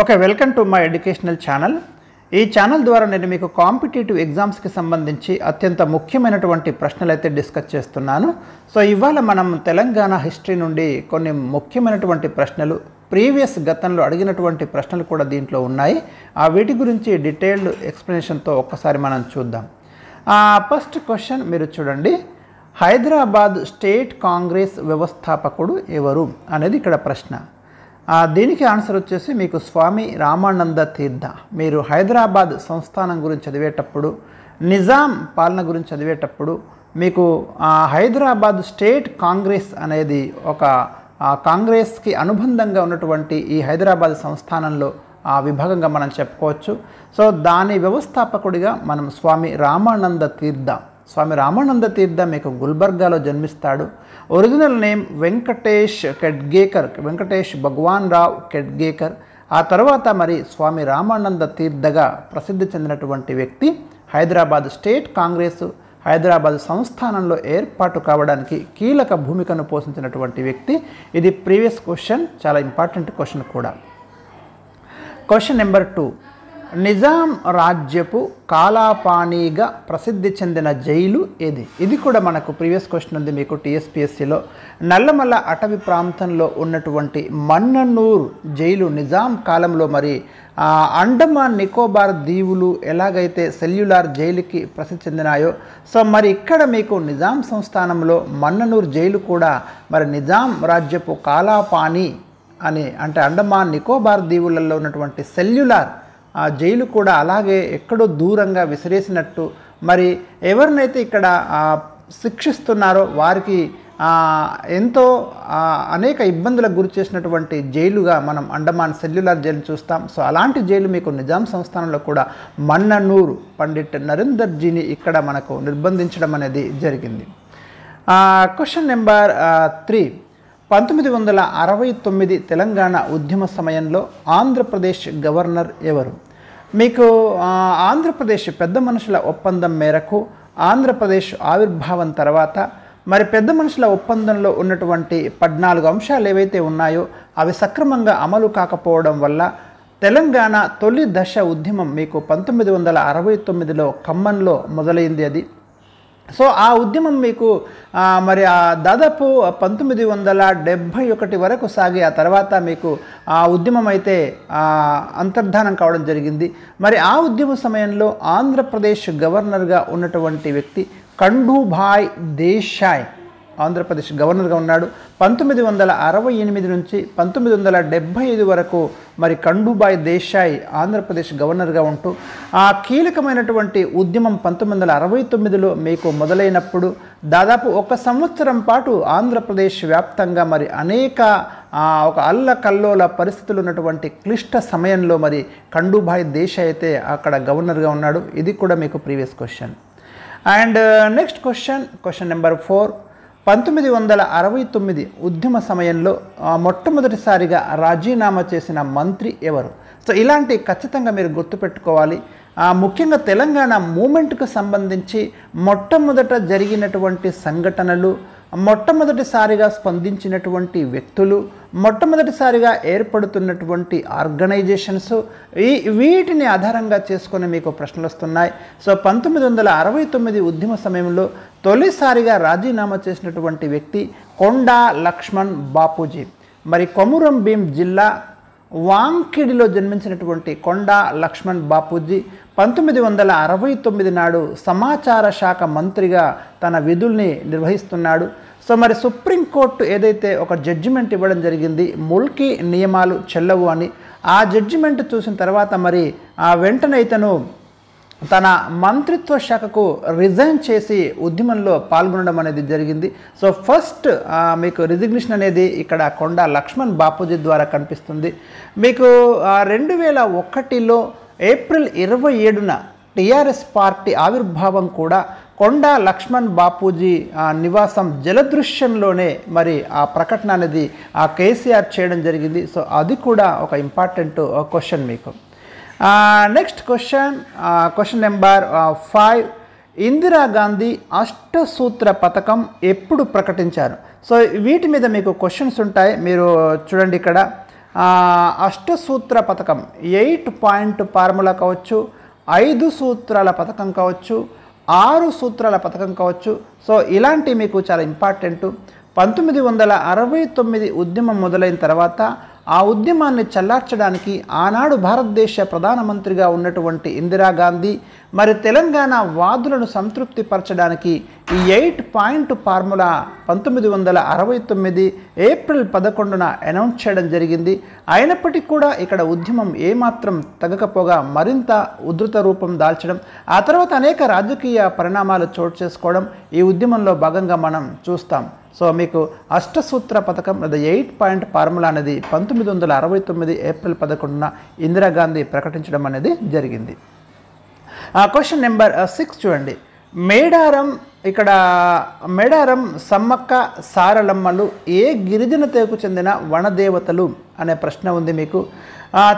okay welcome to my educational channel ఈ channel ద్వారా నేను మీకు కాంపిటేటివ్ ఎగ్జామ్స్కి సంబంధించి అత్యంత ముఖ్యమైనటువంటి ప్రశ్నలు అయితే డిస్కస్ చేస్తున్నాను సో ఇవాళ మనం తెలంగాణ హిస్టరీ నుండి కొన్ని ముఖ్యమైనటువంటి ప్రశ్నలు ప్రీవియస్ గతంలో అడిగినటువంటి ప్రశ్నలు కూడా దీంట్లో ఉన్నాయి ఆ వీటి గురించి డీటెయిల్డ్ ఎక్స్ప్లెనేషన్తో ఒక్కసారి మనం చూద్దాం ఫస్ట్ క్వశ్చన్ మీరు చూడండి హైదరాబాద్ స్టేట్ కాంగ్రెస్ వ్యవస్థాపకుడు ఎవరు అనేది ఇక్కడ ప్రశ్న దీనికి ఆన్సర్ వచ్చేసి మీకు స్వామి రామానంద తీర్థ మీరు హైదరాబాద్ సంస్థానం గురించి చదివేటప్పుడు నిజాం పాలన గురించి చదివేటప్పుడు మీకు హైదరాబాద్ స్టేట్ కాంగ్రెస్ అనేది ఒక కాంగ్రెస్కి అనుబంధంగా ఉన్నటువంటి ఈ హైదరాబాద్ సంస్థానంలో ఆ విభాగంగా మనం చెప్పుకోవచ్చు సో దాని వ్యవస్థాపకుడిగా మనం స్వామి రామానంద తీర్థ స్వామి రామానంద తీర్థ మీకు గుల్బర్గాలో జన్మిస్తాడు ఒరిజినల్ నేమ్ వెంకటేష్ కెడ్గేకర్ వెంకటేష్ భగవాన్ రావ్ కెడ్గేకర్ ఆ తర్వాత మరి స్వామి రామానంద తీర్థగా ప్రసిద్ధి చెందినటువంటి వ్యక్తి హైదరాబాద్ స్టేట్ కాంగ్రెస్ హైదరాబాద్ సంస్థానంలో ఏర్పాటు కావడానికి కీలక భూమికను పోషించినటువంటి వ్యక్తి ఇది ప్రీవియస్ క్వశ్చన్ చాలా ఇంపార్టెంట్ క్వశ్చన్ కూడా క్వశ్చన్ నెంబర్ టూ నిజాం రాజ్యపు కాలాపాణిగా ప్రసిద్ధి చెందిన జైలు ఏది ఇది కూడా మనకు ప్రీవియస్ క్వశ్చన్ ఉంది మీకు టీఎస్పిఎస్సిలో నల్లమల్ల అటవీ ప్రాంతంలో ఉన్నటువంటి మన్ననూర్ జైలు నిజాం కాలంలో మరి అండమాన్ నికోబార్ దీవులు ఎలాగైతే సెల్యులార్ జైలుకి ప్రసిద్ధి చెందినాయో సో మరి ఇక్కడ మీకు నిజాం సంస్థానంలో మన్ననూర్ జైలు కూడా మరి నిజాం రాజ్యపు కాలాపాని అని అంటే అండమాన్ నికోబార్ దీవులలో ఉన్నటువంటి సెల్యులార్ ఆ జైలు కూడా అలాగే ఎక్కడో దూరంగా విసిరేసినట్టు మరి ఎవరినైతే ఇక్కడ శిక్షిస్తున్నారో వారికి ఎంతో అనేక ఇబ్బందులకు గురి చేసినటువంటి జైలుగా మనం అండమాన్ సెల్యులర్ జైలు చూస్తాం సో అలాంటి జైలు మీకు నిజాం సంస్థానంలో కూడా మన్ననూరు పండిట్ నరేందర్ జీని ఇక్కడ మనకు నిర్బంధించడం అనేది జరిగింది క్వశ్చన్ నెంబర్ త్రీ పంతొమ్మిది వందల అరవై తొమ్మిది తెలంగాణ ఉద్యమ సమయంలో ఆంధ్రప్రదేశ్ గవర్నర్ ఎవరు మీకు ఆంధ్రప్రదేశ్ పెద్ద మనుషుల ఒప్పందం మేరకు ఆంధ్రప్రదేశ్ ఆవిర్భావం తర్వాత మరి పెద్ద మనుషుల ఒప్పందంలో ఉన్నటువంటి పద్నాలుగు అంశాలు ఏవైతే ఉన్నాయో అవి సక్రమంగా అమలు కాకపోవడం వల్ల తెలంగాణ తొలి దశ ఉద్యమం మీకు పంతొమ్మిది వందల అరవై తొమ్మిదిలో ఖమ్మంలో మొదలైంది అది సో ఆ ఉద్యమం మీకు మరి ఆ దాదాపు పంతొమ్మిది వందల డెబ్భై ఒకటి వరకు సాగి ఆ తర్వాత మీకు ఆ ఉద్యమం అయితే అంతర్ధానం కావడం జరిగింది మరి ఆ ఉద్యమ సమయంలో ఆంధ్రప్రదేశ్ గవర్నర్గా ఉన్నటువంటి వ్యక్తి కండూభాయ్ దేశాయ్ ఆంధ్రప్రదేశ్ గవర్నర్గా ఉన్నాడు పంతొమ్మిది వందల అరవై ఎనిమిది నుంచి పంతొమ్మిది వందల డెబ్భై ఐదు వరకు మరి కండుబాయ్ దేశాయ్ ఆంధ్రప్రదేశ్ గవర్నర్గా ఉంటూ ఆ కీలకమైనటువంటి ఉద్యమం పంతొమ్మిది వందల అరవై తొమ్మిదిలో మీకు మొదలైనప్పుడు దాదాపు ఒక సంవత్సరం పాటు ఆంధ్రప్రదేశ్ వ్యాప్తంగా మరి అనేక ఒక అల్ల కల్లోల పరిస్థితులు ఉన్నటువంటి క్లిష్ట సమయంలో మరి కండుబాయ్ దేశాయ్ అయితే అక్కడ గవర్నర్గా ఉన్నాడు ఇది కూడా మీకు previous question and next question question number four పంతొమ్మిది వందల అరవై తొమ్మిది ఉద్యమ సమయంలో మొట్టమొదటిసారిగా రాజీనామా చేసిన మంత్రి ఎవరు సో ఇలాంటి ఖచ్చితంగా మీరు గుర్తుపెట్టుకోవాలి ముఖ్యంగా తెలంగాణ మూమెంట్కు సంబంధించి మొట్టమొదట జరిగినటువంటి సంఘటనలు మొట్టమొదటిసారిగా స్పందించినటువంటి వ్యక్తులు మొట్టమొదటిసారిగా ఏర్పడుతున్నటువంటి ఆర్గనైజేషన్స్ ఈ వీటిని ఆధారంగా చేసుకొని మీకు ప్రశ్నలు వస్తున్నాయి సో పంతొమ్మిది వందల అరవై తొమ్మిది ఉద్యమ సమయంలో తొలిసారిగా రాజీనామా చేసినటువంటి వ్యక్తి కొండా లక్ష్మణ్ బాపూజీ మరి కొమురం భీం జిల్లా వాంకిడిలో జన్మించినటువంటి కొండా లక్ష్మణ్ బాపూజీ పంతొమ్మిది వందల అరవై తొమ్మిది నాడు సమాచార శాఖ మంత్రిగా తన విధుల్ని నిర్వహిస్తున్నాడు సో మరి సుప్రీంకోర్టు ఏదైతే ఒక జడ్జిమెంట్ ఇవ్వడం జరిగింది ముల్కీ నియమాలు చెల్లవు అని ఆ జడ్జిమెంట్ చూసిన తర్వాత మరి ఆ వెంటనే ఇతను తన మంత్రిత్వ శాఖకు రిజైన్ చేసి ఉద్యమంలో పాల్గొనడం అనేది జరిగింది సో ఫస్ట్ మీకు రిజిగ్నేషన్ అనేది ఇక్కడ కొండ లక్ష్మణ్ బాపూజీ ద్వారా కనిపిస్తుంది మీకు రెండు వేల ఒకటిలో ఏప్రిల్ ఇరవై ఏడున టీఆర్ఎస్ పార్టీ ఆవిర్భావం కూడా కొండ లక్ష్మణ్ బాపూజీ నివాసం జలదృశ్యంలోనే మరి ఆ ప్రకటన అనేది ఆ కేసీఆర్ చేయడం జరిగింది సో అది కూడా ఒక ఇంపార్టెంట్ క్వశ్చన్ మీకు next question question number five Indira Gandhi అష్టసూత్ర పథకం ఎప్పుడు ప్రకటించారు సో వీటి మీద మీకు క్వశ్చన్స్ ఉంటాయి మీరు చూడండి ఇక్కడ అష్టసూత్ర పథకం ఎయిట్ పాయింట్ ఫార్ములా కావచ్చు ఐదు సూత్రాల పథకం కావచ్చు ఆరు సూత్రాల పథకం కావచ్చు సో ఇలాంటి మీకు చాలా ఇంపార్టెంట్ పంతొమ్మిది వందల అరవై తొమ్మిది ఉద్యమం మొదలైన తర్వాత ఆ ఉద్యమాన్ని చల్లార్చడానికి ఆనాడు భారతదేశ ప్రధానమంత్రిగా ఉన్నటువంటి ఇందిరాగాంధీ మరి తెలంగాణ వాదులను సంతృప్తిపరచడానికి ఈ ఎయిట్ పాయింట్ ఫార్ములా పంతొమ్మిది వందల అరవై తొమ్మిది ఏప్రిల్ పదకొండున అనౌన్స్ చేయడం జరిగింది అయినప్పటికీ కూడా ఇక్కడ ఉద్యమం ఏమాత్రం తగ్గకపోగా మరింత ఉధృత రూపం దాల్చడం ఆ తర్వాత అనేక రాజకీయ పరిణామాలు చోటు చేసుకోవడం ఈ ఉద్యమంలో భాగంగా మనం చూస్తాం సో మీకు అష్టసూత్ర పథకం లేదా ఎయిట్ పాయింట్ ఫార్ములా అనేది పంతొమ్మిది వందల అరవై తొమ్మిది ఏప్రిల్ పదకొండున ఇందిరాగాంధీ ప్రకటించడం అనేది జరిగింది క్వశ్చన్ నెంబర్ సిక్స్ చూడండి మేడారం ఇక్కడ మేడారం సమ్మక్క సారలమ్మలు ఏ గిరిజన తెగకు చెందిన వనదేవతలు అనే ప్రశ్న ఉంది మీకు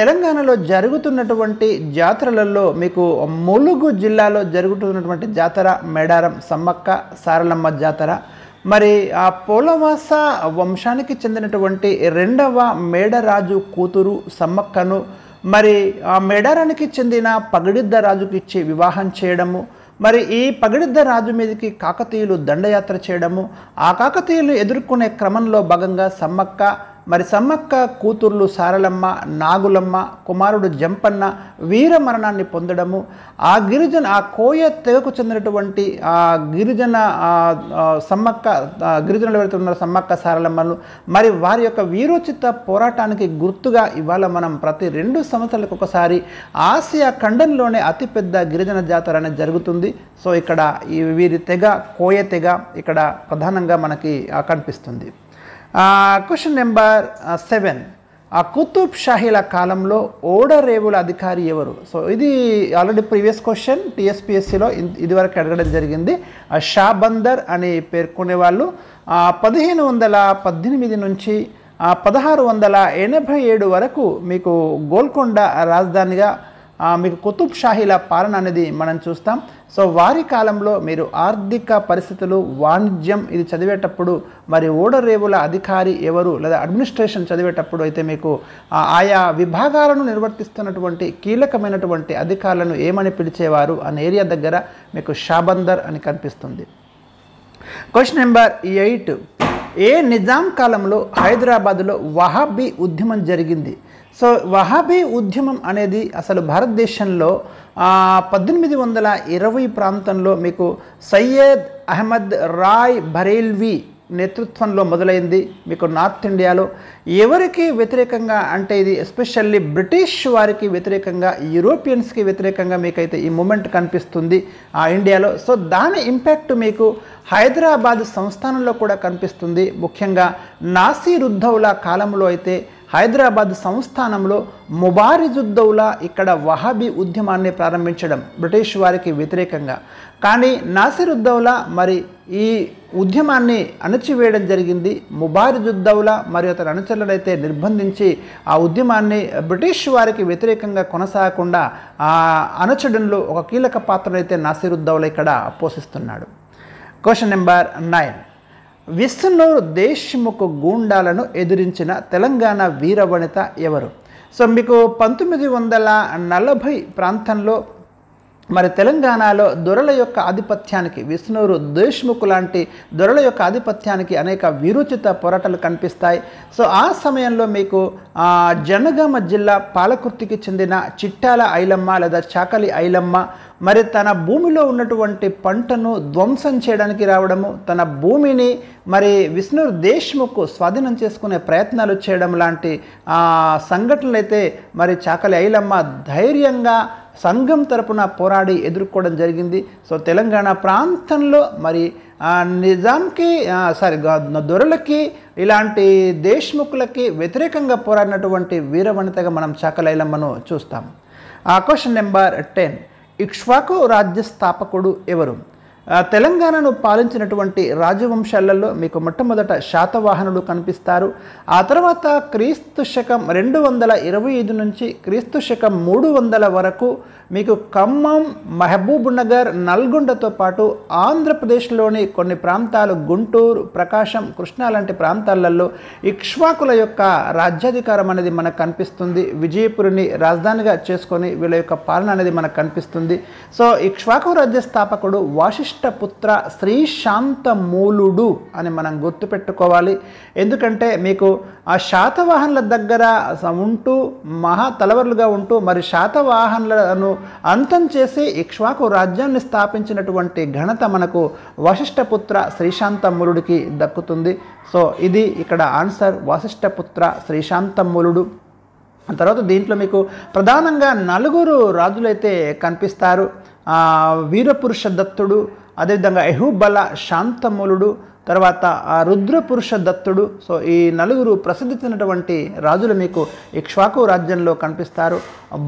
తెలంగాణలో జరుగుతున్నటువంటి జాతరలలో మీకు ములుగు జిల్లాలో జరుగుతున్నటువంటి జాతర మేడారం సమ్మక్క సారలమ్మ జాతర మరి ఆ పోలవాస వంశానికి చెందినటువంటి రెండవ మేడరాజు కూతురు సమ్మక్కను మరి ఆ మేడారానికి చెందిన పగడిద్ద రాజుకి ఇచ్చి వివాహం చేయడము మరి ఈ పగడిద్ద రాజు మీదకి కాకతీయులు దండయాత్ర చేయడము ఆ కాకతీయులు ఎదుర్కొనే క్రమంలో భాగంగా సమ్మక్క మరి సమ్మక్క కూతుర్లు సారలమ్మ నాగులమ్మ కుమారుడు జంపన్న వీర మరణాన్ని పొందడము ఆ గిరిజన ఆ కోయ తెగకు చెందినటువంటి ఆ గిరిజన సమ్మక్క గిరిజనులు వెళ్తున్నారు సమ్మక్క సారలమ్మలు మరి వారి యొక్క వీరోచిత పోరాటానికి గుర్తుగా ఇవాళ మనం ప్రతి రెండు సంవత్సరాలకు ఒకసారి ఆసియా ఖండంలోనే అతిపెద్ద గిరిజన జాతర అనేది జరుగుతుంది సో ఇక్కడ వీరి తెగ కోయ తెగ ఇక్కడ ప్రధానంగా మనకి కనిపిస్తుంది క్వశ్చన్ నెంబర్ సెవెన్ ఆ కుతుబ్ షాహీల కాలంలో ఓడరేవుల అధికారి ఎవరు సో ఇది ఆల్రెడీ ప్రీవియస్ క్వశ్చన్ టీఎస్పిఎస్సిలో ఇదివరకు అడగడం జరిగింది షాబందర్ అని పేర్కొనే వాళ్ళు పదిహేను వందల పద్దెనిమిది నుంచి పదహారు వందల ఎనభై ఏడు వరకు మీకు గోల్కొండ రాజధానిగా మీకు కుతుబ్ షాహీల పాలన అనేది మనం చూస్తాం సో వారి కాలంలో మీరు ఆర్థిక పరిస్థితులు వాణిజ్యం ఇది చదివేటప్పుడు మరి ఓడరేవుల అధికారి ఎవరు లేదా అడ్మినిస్ట్రేషన్ చదివేటప్పుడు అయితే మీకు ఆయా విభాగాలను నిర్వర్తిస్తున్నటువంటి కీలకమైనటువంటి అధికారులను ఏమని పిలిచేవారు అనే ఏరియా దగ్గర మీకు షాబందర్ అని కనిపిస్తుంది క్వశ్చన్ నెంబర్ ఎయిట్ ఏ నిజాం కాలంలో హైదరాబాదులో వహాబీ ఉద్యమం జరిగింది సో వహాబీ ఉద్యమం అనేది అసలు భారతదేశంలో పద్దెనిమిది వందల ఇరవై ప్రాంతంలో మీకు సయ్యద్ అహ్మద్ రాయ్ బరేల్వి నేతృత్వంలో మొదలైంది మీకు నార్త్ ఇండియాలో ఎవరికి వ్యతిరేకంగా అంటే ఇది ఎస్పెషల్లీ బ్రిటిష్ వారికి వ్యతిరేకంగా యూరోపియన్స్కి వ్యతిరేకంగా మీకైతే ఈ మూమెంట్ కనిపిస్తుంది ఆ ఇండియాలో సో దాని ఇంపాక్ట్ మీకు హైదరాబాద్ సంస్థానంలో కూడా కనిపిస్తుంది ముఖ్యంగా నాసీరుద్ధవుల కాలంలో అయితే హైదరాబాద్ సంస్థానంలో ముబారిజుద్దౌలా ఇక్కడ వహాబీ ఉద్యమాన్ని ప్రారంభించడం బ్రిటిష్ వారికి వ్యతిరేకంగా కానీ నాసిరుద్దౌలా మరి ఈ ఉద్యమాన్ని అణచివేయడం జరిగింది ముబారిజుద్దౌలా మరి అతని అనుచరులనైతే నిర్బంధించి ఆ ఉద్యమాన్ని బ్రిటిష్ వారికి వ్యతిరేకంగా కొనసాగకుండా ఆ అణచడంలో ఒక కీలక పాత్రనైతే నాసిరుద్దౌలా ఇక్కడ పోషిస్తున్నాడు question number nine Visnoor Deshmukh గూండాలను ఎదిరించిన తెలంగాణ వీరవనిత ఎవరు సో మీకు పంతొమ్మిది వందల నలభై ప్రాంతంలో మరి తెలంగాణలో దొరల యొక్క ఆధిపత్యానికి విష్ణురు దేశ్ముఖ్ లాంటి దొరల యొక్క ఆధిపత్యానికి అనేక విరుచిత పోరాటాలు కనిపిస్తాయి సో ఆ సమయంలో మీకు జనగామ జిల్లా పాలకుర్తికి చెందిన చిట్టాల ఐలమ్మ లేదా చాకలి ఐలమ్మ మరి తన భూమిలో ఉన్నటువంటి పంటను ధ్వంసం చేయడానికి రావడము తన భూమిని మరి విష్ణు దేశ్ముఖ్ స్వాధీనం చేసుకునే ప్రయత్నాలు చేయడం లాంటి సంఘటనలు అయితే మరి చాకలి ఐలమ్మ ధైర్యంగా సంఘం తరపున పోరాడి ఎదుర్కోవడం జరిగింది సో తెలంగాణ ప్రాంతంలో మరి నిజాంకి సారీ దొరలకి ఇలాంటి దేశ్ముఖులకి వ్యతిరేకంగా పోరాడినటువంటి వీరవనితగా మనం చాకలైలమ్మను చూస్తాం ఆ క్వశ్చన్ నెంబర్ టెన్ ఇక్ష్వాకు రాజ్య స్థాపకుడు ఎవరు తెలంగాణను పాలించినటువంటి రాజవంశాలలో మీకు మొట్టమొదట శాతవాహనులు కనిపిస్తారు ఆ తర్వాత క్రీస్తు శకం రెండు వందల ఇరవై ఐదు నుంచి క్రీస్తు శకం మూడు వందల వరకు మీకు ఖమ్మం మహబూబ్నగర్ నల్గొండతో పాటు ఆంధ్రప్రదేశ్లోని కొన్ని ప్రాంతాలు గుంటూరు ప్రకాశం కృష్ణా లాంటి ప్రాంతాలలో ఇక్ష్వాకుల యొక్క రాజ్యాధికారం అనేది మనకు కనిపిస్తుంది విజయపురిని రాజధానిగా చేసుకొని వీళ్ళ యొక్క పాలన అనేది మనకు కనిపిస్తుంది సో ఇక్ష్వాకు రాజ్య స్థాపకుడు వాషిష్ శ్రీశాంత శ్రీశాంతమూలుడు అని మనం గుర్తుపెట్టుకోవాలి ఎందుకంటే మీకు ఆ శాతవాహనుల దగ్గర ఉంటూ మహా తలవరులుగా ఉంటూ మరి శాతవాహనులను అంతం చేసి ఇక్ష్వాకు రాజ్యాన్ని స్థాపించినటువంటి ఘనత మనకు వశిష్ఠపుత్ర శ్రీశాంతమూలుడికి దక్కుతుంది సో ఇది ఇక్కడ ఆన్సర్ వశిష్ఠపుత్ర శ్రీశాంతమూలుడు తర్వాత దీంట్లో మీకు ప్రధానంగా నలుగురు రాజులైతే కనిపిస్తారు వీరపురుష దత్తుడు ಅದೇ ವಿಧಾನ ಎಹುಬಲ ಶಾಂತಮೂಲುಡು తర్వాత ఆ రుద్రపురుష దత్తుడు సో ఈ నలుగురు ప్రసిద్ధి చెందినటువంటి రాజులు మీకు ఇక్ష్వాకు రాజ్యంలో కనిపిస్తారు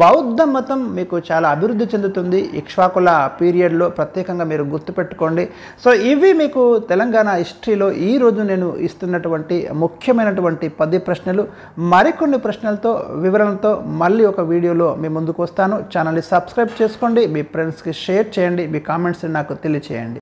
బౌద్ధ మతం మీకు చాలా అభివృద్ధి చెందుతుంది ఇక్ష్వాకుల పీరియడ్లో ప్రత్యేకంగా మీరు గుర్తుపెట్టుకోండి సో ఇవి మీకు తెలంగాణ హిస్టరీలో ఈరోజు నేను ఇస్తున్నటువంటి ముఖ్యమైనటువంటి పది ప్రశ్నలు మరికొన్ని ప్రశ్నలతో వివరణతో మళ్ళీ ఒక వీడియోలో మీ ముందుకు వస్తాను ఛానల్ని సబ్స్క్రైబ్ చేసుకోండి మీ ఫ్రెండ్స్కి షేర్ చేయండి మీ కామెంట్స్ని నాకు తెలియచేయండి